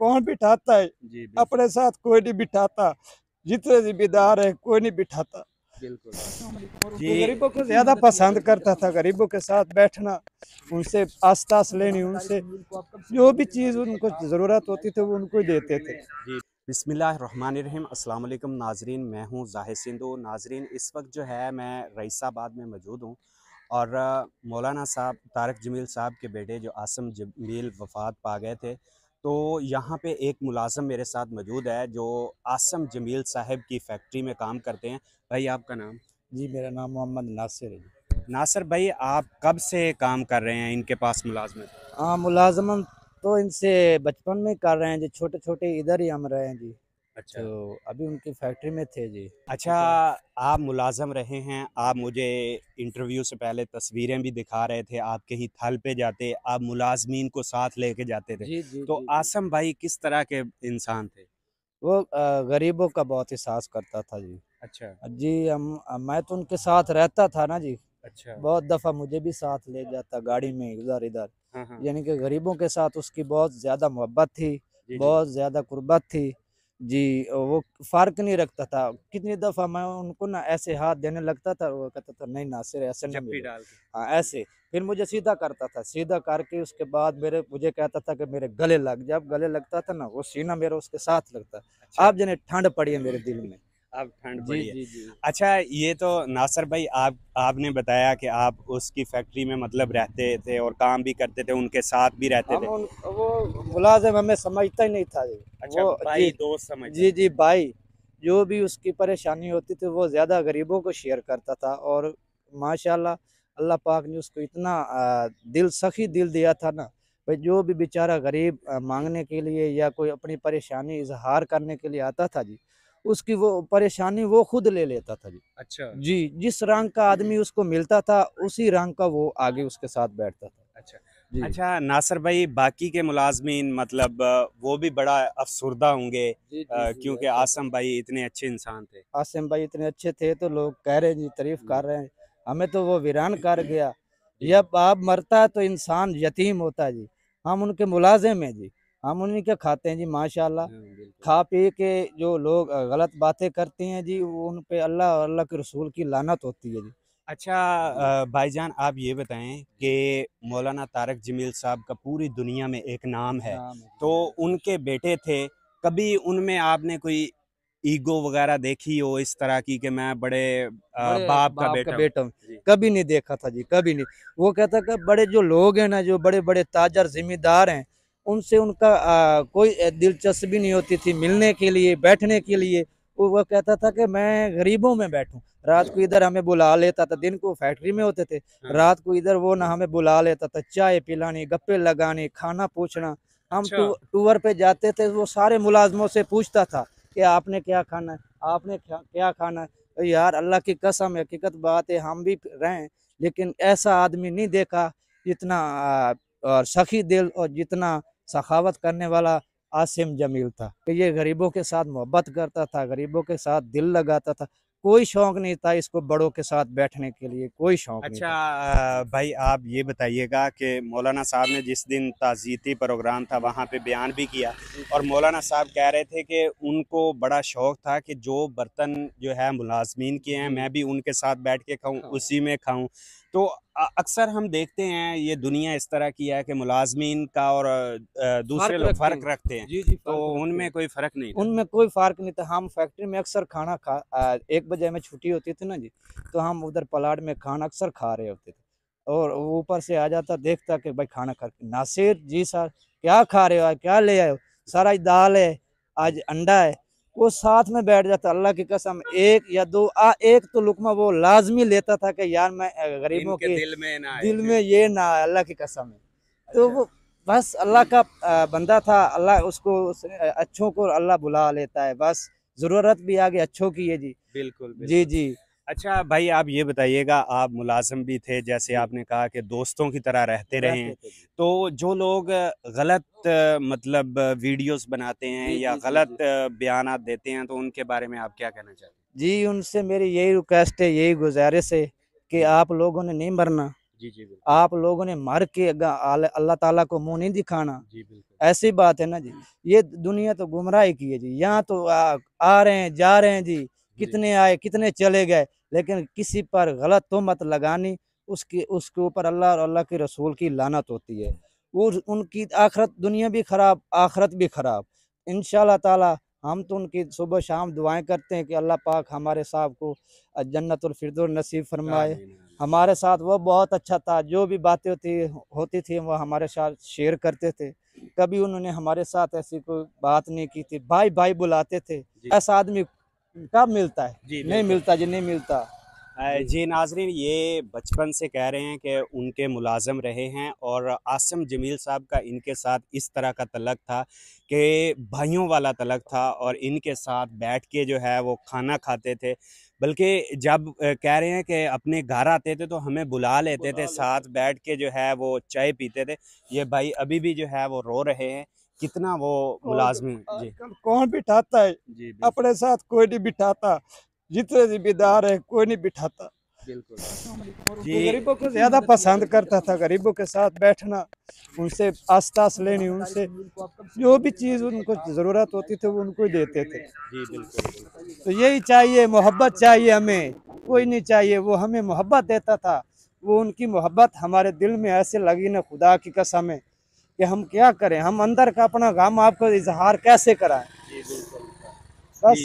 कौन बिठाता है अपने साथ कोई नहीं बिठाता जितने जिम्मेदार है कोई नहीं बिठाता बिल्कुल गरीबों को ज्यादा पसंद करता था गरीबों के साथ बैठना उनसे आस्तास लेनी उनसे जो भी चीज़ उनको ज़रूरत होती थी वो उनको देते थे बिसमीम अस्सलाम वालेकुम नाजरीन मैं हूँ जाहिर सिंधु नाजरीन इस वक्त जो है मैं रईसाबाद में मौजूद हूँ और मौलाना साहब तारक जमील साहब के बेटे जो आसम जमील वफात पा गए थे तो यहाँ पे एक मुलाजम मेरे साथ मौजूद है जो आसम जमील साहब की फैक्ट्री में काम करते हैं भाई आपका नाम जी मेरा नाम मोहम्मद नासिर है नासिर भाई आप कब से काम कर रहे हैं इनके पास मुलाजमत हाँ मुलाजमत तो इनसे बचपन में कर रहे हैं जी छोटे छोटे इधर ही हम रहे हैं जी अच्छा तो अभी उनकी फैक्ट्री में थे जी अच्छा तो आप मुलाजम रहे हैं आप मुझे इंटरव्यू से पहले तस्वीरें भी दिखा रहे थे आप कहीं थल पे जाते आप मुलाजमीन को साथ लेके जाते थे जी, जी, तो जी, आसम भाई किस तरह के इंसान थे वो गरीबों का बहुत एहसास करता था जी अच्छा जी हम मैं तो उनके साथ रहता था ना जी अच्छा बहुत दफ़ा मुझे भी साथ ले जाता गाड़ी में इधर इधर हाँ, हाँ। यानी कि गरीबों के साथ उसकी बहुत ज़्यादा मोहब्बत थी बहुत ज़्यादा कुर्बत थी जी वो फ़र्क नहीं रखता था कितनी दफ़ा मैं उनको ना ऐसे हाथ देने लगता था वो कहता था नहीं ना सिर ऐसे नहीं हाँ ऐसे फिर मुझे सीधा करता था सीधा करके उसके बाद मेरे मुझे कहता था कि मेरे गले लग जब गले लगता था ना वो सीना मेरा उसके साथ लगता अच्छा। आप जने ठंड पड़ी है मेरे दिल में अब ठंड जी, जी, जी अच्छा ये तो नासर भाई आप आपने बताया कि आप उसकी फैक्ट्री में मतलब रहते थे और काम भी करते थे उनके साथ भी रहते थे वो मुलाजिम हमें समझता ही नहीं था जी अच्छा वो, भाई जी, दोस्त समझ जी जी भाई जो भी उसकी परेशानी होती थी वो ज़्यादा गरीबों को शेयर करता था और माशाल्लाह अल्लाह पाक ने उसको इतना दिल सखी दिल दिया था ना भाई जो भी बेचारा गरीब मांगने के लिए या कोई अपनी परेशानी इजहार करने के लिए आता था जी उसकी वो परेशानी वो खुद ले लेता था जी अच्छा जी जिस रंग का हम्म। आदमी उसको मिलता था उसी रंग का वो आगे उसके साथ बैठता था अच्छा अच्छा नासर भाई बाकी के मुलाजमीन मतलब वो भी बड़ा अफसरदा होंगे क्योंकि अच्छा। आसम भाई इतने अच्छे इंसान थे आसम भाई इतने अच्छे थे तो लोग कह रहे हैं जी तारीफ कर रहे हैं हमें तो वो वीरान कर गया जब आप मरता है तो इंसान यतीम होता है जी हम उनके मुलाजिम हैं जी हम उन्हीं के खाते हैं जी माशाल्लाह हाँ, खा पी के जो लोग गलत बातें करते हैं जी वो उन पे अल्लाह और अल्लाह के रसूल की लानत होती है जी अच्छा भाईजान आप ये बताएं कि मौलाना तारक जमील साहब का पूरी दुनिया में एक नाम है तो उनके बेटे थे कभी उनमें आपने कोई ईगो वगैरह देखी हो इस तरह की कि मैं बड़े, आ, बड़े बाप, बाप का बेटा, बेटा हूँ कभी नहीं देखा था जी कभी नहीं वो कहता कि बड़े जो लोग हैं ना जो बड़े बड़े ताजर जिम्मेदार हैं उनसे उनका आ, कोई दिलचस्पी नहीं होती थी मिलने के लिए बैठने के लिए वो कहता था कि मैं गरीबों में बैठूं रात को इधर हमें बुला लेता था दिन को फैक्ट्री में होते थे हाँ। रात को इधर वो ना हमें बुला लेता था चाय पिलानी गप्पे लगानी खाना पूछना हम अच्छा। टूर पे जाते थे वो सारे मुलाजमों से पूछता था कि आपने क्या खाना है आपने क्या खाना है तो यार अल्लाह की कसम हकीकत बात है हम भी रहें लेकिन ऐसा आदमी नहीं देखा जितना और सखी दिल और जितना सखावत करने वाला आसिम जमील था ये गरीबों के साथ मोहब्बत करता था गरीबों के साथ दिल लगाता था कोई शौक नहीं था इसको बड़ों के साथ बैठने के लिए कोई शौक अच्छा नहीं था। अच्छा, भाई आप ये बताइएगा कि मौलाना साहब ने जिस दिन ताज़ीती प्रोग्राम था वहाँ पे बयान भी किया और मौलाना साहब कह रहे थे कि उनको बड़ा शौक था कि जो बर्तन जो है मुलाजमीन के हैं मैं भी उनके साथ बैठ के खाऊँ हाँ। उसी में खाऊँ तो अक्सर हम देखते हैं ये दुनिया इस तरह की है कि मुलाजमीन का और दूसरे लोग फर्क रखते हैं जी जी तो उनमें कोई फर्क नहीं उनमें कोई फर्क नहीं था हम फैक्ट्री में अक्सर खाना खा एक बजे में छुट्टी होती थी ना जी तो हम उधर पलाट में खाना अक्सर खा रहे होते थे और ऊपर से आ जाता देखता कि भाई खाना खा नासिर जी सर क्या खा रहे हो क्या ले आए हो सारा दाल है आज अंडा है वो साथ में बैठ जाता अल्लाह की कसम एक या दो आ एक तो लुकमा वो लाजमी लेता था कि यार मैं गरीबों के दिल में ना दिल में ये ना अल्लाह की कसम है तो अच्छा। तो वो बस अल्लाह का बंदा था अल्लाह उसको अच्छों को अल्लाह बुला लेता है बस ज़रूरत भी आगे अच्छों की है जी बिल्कुल, बिल्कुल। जी जी अच्छा भाई आप ये बताइएगा आप मुलाजम भी थे जैसे आपने कहा कि दोस्तों की तरह रहते रहे तो जो लोग गलत मतलब वीडियोस बनाते हैं या गलत बयान देते हैं तो उनके बारे में आप क्या कहना चाहते हैं जी उनसे मेरी यही रिक्वेस्ट है यही गुजारिश है कि आप लोगों ने नहीं मरना जी जी आप लोगों ने मर के अल्लाह ताला को मुंह नहीं दिखाना जी ऐसी बात है ना जी ये दुनिया तो गुमराह की है जी यहाँ तो आ, आ रहे हैं जा रहे हैं जी कितने आए कितने चले गए लेकिन किसी पर गलत तो मत लगानी उसके उसके ऊपर अल्लाह और अल्लाह के रसूल की लानत होती है और उनकी आखरत दुनिया भी ख़राब आखरत भी ख़राब इन ताला हम तो उनकी सुबह शाम दुआएं करते हैं कि अल्लाह पाक हमारे साहब को जन्नतफरद नसीब फरमाए हमारे साथ वो बहुत अच्छा था जो भी बातें होती होती थी वो हमारे साथ शेयर करते थे कभी उन्होंने हमारे साथ ऐसी कोई बात नहीं की थी भाई भाई बुलाते थे ऐसा आदमी कब मिलता है जी नहीं मिलता जी नहीं मिलता जी नाजरीन ये बचपन से कह रहे हैं कि उनके मुलाजम रहे हैं और आसम जमील साहब का इनके साथ इस तरह का तलक था कि भाइयों वाला तलक था और इनके साथ बैठ के जो है वो खाना खाते थे बल्कि जब कह रहे हैं कि अपने घर आते थे तो हमें बुला लेते थे साथ बैठ के जो है वो चाय पीते थे ये भाई अभी भी जो है वो रो रहे हैं कितना वो मुलाजमी जी कौन बिठाता है जी अपने साथ कोई नहीं बिठाता जितने जिम्मेदार है कोई नहीं बिठाता बिल्कुल गरीबों को ज्यादा पसंद करता था गरीबों के साथ बैठना उनसे आस्तास लेनी उनसे जो भी चीज उनको जरूरत होती थी वो उनको ही देते थे जी बिल्कुल तो यही चाहिए मोहब्बत चाहिए हमें कोई नहीं चाहिए वो हमें मोहब्बत देता था वो उनकी मोहब्बत हमारे दिल में ऐसे लगी ना खुदा की कसम है कि हम क्या करें हम अंदर का अपना गम आपको इजहार कैसे कराए बस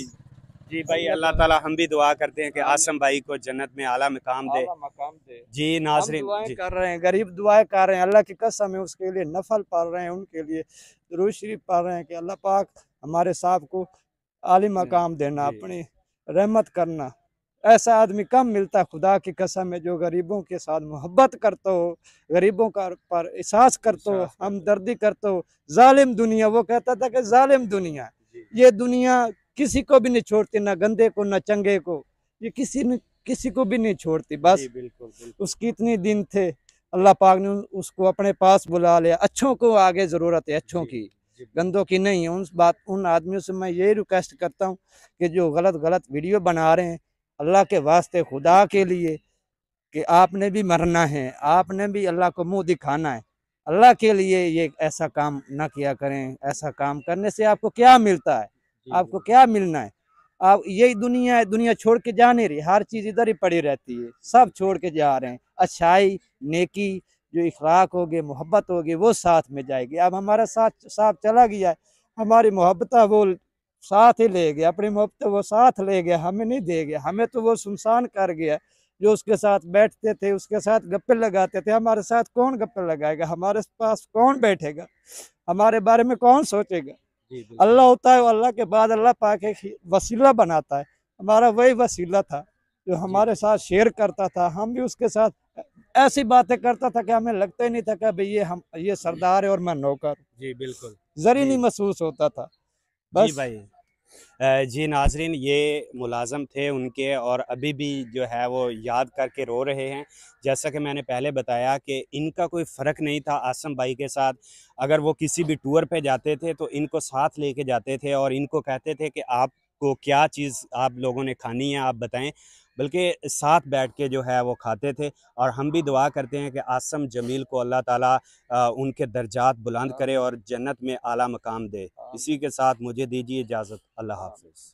जी, भाई अल्लाह ताला हम भी दुआ करते हैं कि आसम भाई को जन्नत में आला मकाम दे मकाम दे जी नाजरी दुआएं कर रहे हैं गरीब दुआएं कर रहे हैं अल्लाह की कसम है उसके लिए नफल पढ़ रहे हैं उनके लिए दरूज शरीफ पढ़ रहे हैं कि अल्लाह पाक हमारे साहब को आली मकाम देना अपनी रहमत करना ऐसा आदमी कम मिलता खुदा की कसम है जो गरीबों के साथ मोहब्बत करते हो गरीबों का पर एहसास करते हो हमदर्दी करते हो ालिम दुनिया वो कहता था कि ालिम दुनिया ये दुनिया किसी को भी नहीं छोड़ती ना गंदे को ना चंगे को ये किसी ने किसी को भी नहीं छोड़ती बस बिल्कुल, बिल्कुल। उसकी इतनी दिन थे अल्लाह पाक ने उसको अपने पास बुला लिया अच्छों को आगे ज़रूरत है अच्छों की गंदों की नहीं है उन बात उन आदमियों से मैं यही रिक्वेस्ट करता हूँ कि जो गलत गलत वीडियो बना रहे हैं अल्लाह के वास्ते खुदा के लिए कि आपने भी मरना है आपने भी अल्लाह को मुंह दिखाना है अल्लाह के लिए ये ऐसा काम ना किया करें ऐसा काम करने से आपको क्या मिलता है आपको क्या मिलना है आप यही दुनिया है दुनिया छोड़ के जा नहीं रही हर चीज़ इधर ही पड़ी रहती है सब छोड़ के जा रहे हैं अच्छाई नेकी जो इखलाक होगी मोहब्बत होगी वो साथ में जाएगी अब हमारा साथ साथ चला गया है हमारी मोहब्बत वो साथ ही ले गया अपनी मोहब्बत तो वो साथ ले गया हमें नहीं दे गया हमें तो वो सुनसान कर गया जो उसके साथ बैठते थे उसके साथ गप्पे लगाते थे हमारे साथ कौन गप्पे लगाएगा हमारे पास कौन बैठेगा हमारे बारे में कौन सोचेगा अल्लाह होता है अल्लाह के बाद अल्लाह पाके वसीला बनाता है हमारा वही वसीला था जो हमारे साथ शेयर करता था हम भी उसके साथ ऐसी बातें करता था कि हमें लगता ही नहीं था कि भाई ये हम ये सरदार है और मैं नौकर जी बिल्कुल जरी नहीं महसूस होता था बस भाई जी नाजरीन ये मुलाजम थे उनके और अभी भी जो है वो याद करके रो रहे हैं जैसा कि मैंने पहले बताया कि इनका कोई फ़र्क नहीं था आसम भाई के साथ अगर वो किसी भी टूर पे जाते थे तो इनको साथ लेके जाते थे और इनको कहते थे कि आपको क्या चीज़ आप लोगों ने खानी है आप बताएं बल्कि साथ बैठ के जो है वो खाते थे और हम भी दुआ करते हैं कि आसम जमील को अल्लाह ताला उनके दर्जात बुलंद करे और जन्नत में आला मकाम दे इसी के साथ मुझे दीजिए इजाज़त अल्लाह हाफिज़